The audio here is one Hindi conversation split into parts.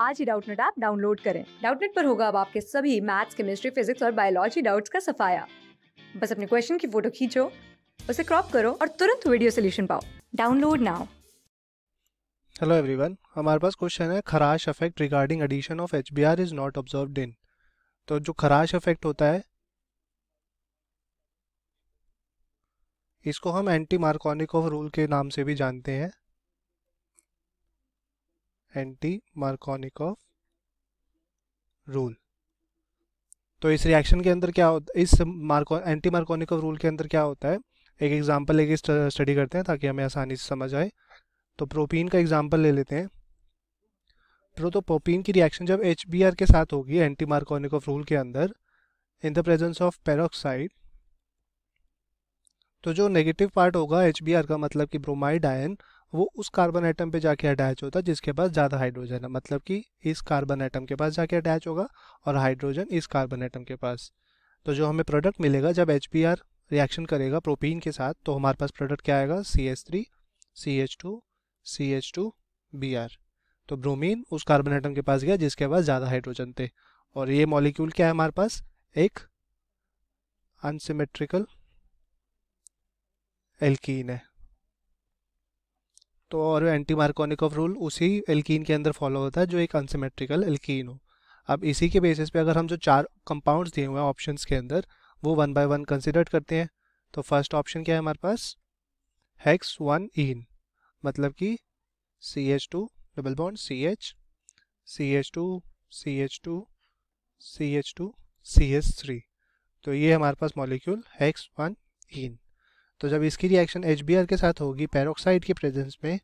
आज ही डाउटनेट ऐप डाउनलोड करें डाउटनेट पर होगा अब आपके सभी मैथ्स केमिस्ट्री फिजिक्स और बायोलॉजी डाउट्स का सफाया बस अपने क्वेश्चन की फोटो खींचो उसे क्रॉप करो और तुरंत वीडियो सोल्यूशन पाओ डाउनलोड नाउ हेलो एवरीवन हमारे पास क्वेश्चन है Kharasch effect regarding addition of H is not observe in तो जो खराश इफेक्ट होता है इसको हम एंटी मार्कोनिकोव रूल के नाम से भी जानते हैं एंटी रूल तो इस रिएक्शन के अंदर क्या होता इस मार्को एंटी मार्कोनिकॉफ रूल के अंदर क्या होता है एक एग्जांपल लेके स्टडी करते हैं ताकि हमें आसानी से समझ आए तो प्रोपीन का एग्जांपल ले लेते हैं प्रो तो प्रोपीन की रिएक्शन जब एच के साथ होगी एंटी मार्कोनिकॉफ रूल के अंदर in the presence of peroxide तो जो नेगेटिव पार्ट होगा एच का मतलब कि ब्रोमाइड आयन वो उस कार्बन आइटम पे जाके अटैच होता है जिसके पास ज़्यादा हाइड्रोजन है मतलब कि इस कार्बन आइटम के पास जाके अटैच होगा और हाइड्रोजन इस कार्बन आइटम के पास तो जो हमें प्रोडक्ट मिलेगा जब एच रिएक्शन करेगा प्रोपीन के साथ तो हमारे पास प्रोडक्ट क्या आएगा C H three C H two C H two B R तो ब्रोमीन उस कार्बन आइटम के पास गया जिसके पास ज़्यादा हाइड्रोजन थे और ये मॉलिक्यूल क्या है हमारे पास एक अनसिमेट्रिकल एल्कीन है तो और एंटी मार्कोनिक ऑफ रूल उसी एल्कीन के अंदर फॉलो होता है जो एक अनसीमेट्रिकल एल्कीन हो अब इसी के बेसिस पे अगर हम जो चार कंपाउंड्स दिए हुए हैं ऑप्शंस के अंदर वो वन बाय वन कंसिडर करते हैं तो फर्स्ट ऑप्शन क्या है हमारे पास हैक्स वन इन मतलब कि C H two double bond C H C H two C H two C H two C H three तो ये हमारे पास मॉलिक्यूल हैक्स वन इन तो जब इसकी रिएक्शन एच के साथ होगी पेरोक्साइड के प्रेजेंस में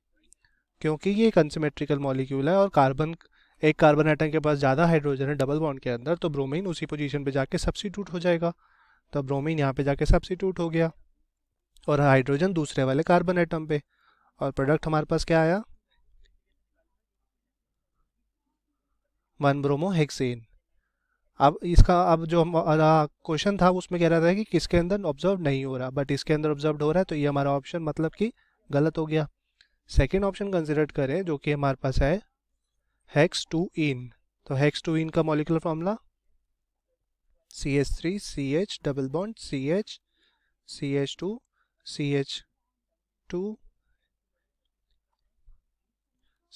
क्योंकि ये एक अनसिमेट्रिकल मॉलिक्यूल है और कार्बन एक कार्बन आइटम के पास ज़्यादा हाइड्रोजन है डबल बॉन्ड के अंदर तो ब्रोमीन उसी पोजीशन पे जाके सब्सिट्यूट हो जाएगा तो ब्रोमीन यहाँ पे जाके सब्सिट्यूट हो गया और हाइड्रोजन दूसरे वाले कार्बन आइटम पे और प्रोडक्ट हमारे पास क्या आया वन ब्रोमो हेक्सेन अब इसका अब जो हमारा क्वेश्चन था उसमें कह रहा था कि किसके अंदर ऑब्जर्व नहीं हो रहा बट इसके अंदर ऑब्जर्व हो रहा है तो ये हमारा ऑप्शन मतलब कि गलत हो गया सेकेंड ऑप्शन कंसिडर करें जो कि हमारे पास है हेक्स टू इन तो हेक्स टू इन का molecular formula C H three C H double bond C H C H two C H two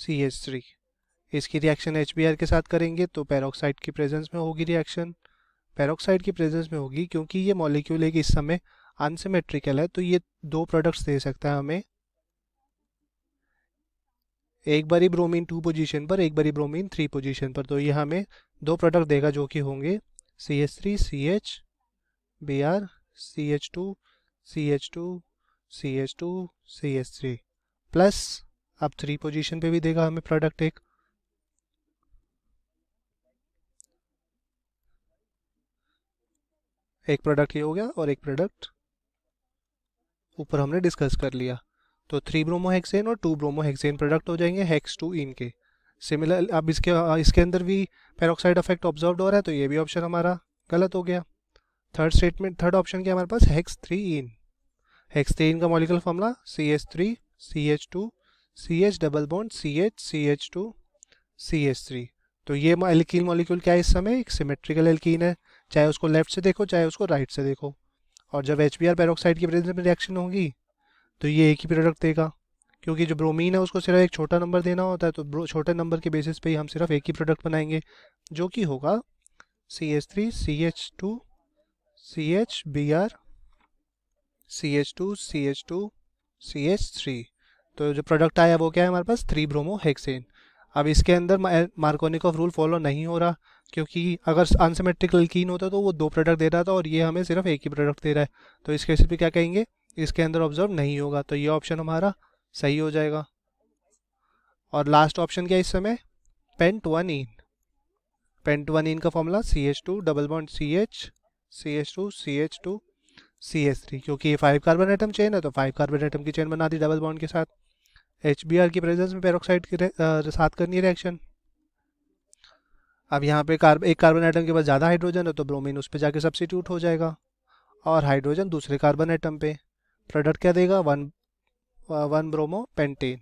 C H three इसकी रिएक्शन एच के साथ करेंगे तो पैरोक्साइड की प्रेजेंस में होगी रिएक्शन पैरोक्साइड की प्रेजेंस में होगी क्योंकि ये मॉलिक्यूल एक इस समय अनसिमेट्रिकल है तो ये दो प्रोडक्ट्स दे सकता है हमें एक बारी ब्रोमीन टू पोजीशन पर एक बारी ब्रोमीन थ्री पोजीशन पर तो ये हमें दो प्रोडक्ट देगा जो कि होंगे C H three C H B R C H two C H two C H two C H three plus अब थ्री पोजीशन पे भी देगा हमें प्रोडक्ट एक एक प्रोडक्ट ये हो गया और एक प्रोडक्ट ऊपर हमने डिस्कस कर लिया तो थ्री ब्रोमो हेक्सेन और टू ब्रोमो हेक्सेन प्रोडक्ट हो जाएंगे हेक्स टू इन के सिमिलर अब इसके इसके अंदर भी पेरोक्साइड इफेक्ट ऑब्जर्व हो रहा है तो ये भी ऑप्शन हमारा गलत हो गया थर्ड स्टेटमेंट थर्ड ऑप्शन क्या हमारे पास hex three ene hex three ene का molecular formula C H three C H two C H double bond C H C H two C H three तो ये एल्किन मॉलिक्यूल क्या है इस समय एक सिमेट्रिकल एल्किन है चाहे उसको लेफ्ट से देखो चाहे उसको राइट से देखो और जब एच बी पेरोक्साइड की प्रेजेंस में रिएक्शन होगी तो ये एक ही प्रोडक्ट देगा क्योंकि जो ब्रोमीन है उसको सिर्फ एक छोटा नंबर देना होता है तो छोटे नंबर के बेसिस पे ही हम सिर्फ एक ही प्रोडक्ट बनाएंगे जो कि होगा C H three C H two C H B R C H two C H two C H three तो जो प्रोडक्ट आया वो क्या है हमारे पास थ्री ब्रोमो हेक्सेन अब इसके अंदर मार्कोनिक ऑफ रूल फॉलो नहीं हो रहा क्योंकि अगर अनसीमेट्रिक लल्किन होता तो वो दो प्रोडक्ट दे रहा था और ये हमें सिर्फ एक ही प्रोडक्ट दे रहा है तो इस केस पे क्या कहेंगे इसके अंदर ऑब्जर्व नहीं होगा तो ये ऑप्शन हमारा सही हो जाएगा और लास्ट ऑप्शन क्या है इस समय pent one ene pent one ene का formula C H two double bond C H C H two C H two C H three क्योंकि ये फाइव कार्बन आइटम चेन है तो फाइव कार्बन आइटम की चेन बना दी डबल बॉन्ड के साथ एच की प्रेजेंस में पेरोक्साइड के साथ करनी है रिएक्शन अब यहाँ पे कार्ब एक कार्बन आइटम के पास ज़्यादा हाइड्रोजन है तो ब्रोमीन उस पर जाके सब्सिट्यूट हो जाएगा और हाइड्रोजन दूसरे कार्बन आइटम पे प्रोडक्ट क्या देगा वन वन ब्रोमो पेंटेन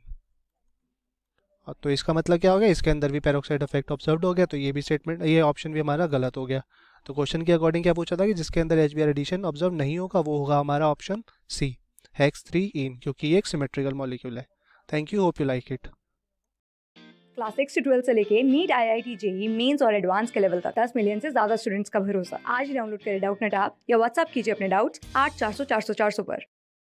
तो इसका मतलब क्या हो गया इसके अंदर भी पेरोक्साइड इफेक्ट ऑब्जर्व हो गया तो ये भी स्टेटमेंट ये ऑप्शन भी हमारा गलत हो गया तो क्वेश्चन के अकॉर्डिंग क्या पूछा था कि जिसके अंदर एच एडिशन ऑब्जर्व नहीं होगा वो होगा हमारा option C hex three ene क्योंकि ये एक सिमेट्रिकल मॉलिक्यूल है thank you hope you like it class six से ट्वेल्थ से लेके NEET I I T JEE mains और एडवांस के लेवल का दस मिलियन से ज्यादा स्टूडेंट्स का भरोसा आज डाउनलोड करें डाउट नेट आप या व्हाट्सअप कीजिए अपने डाउट्स आठ चार सौ चार सौ चार सौ पर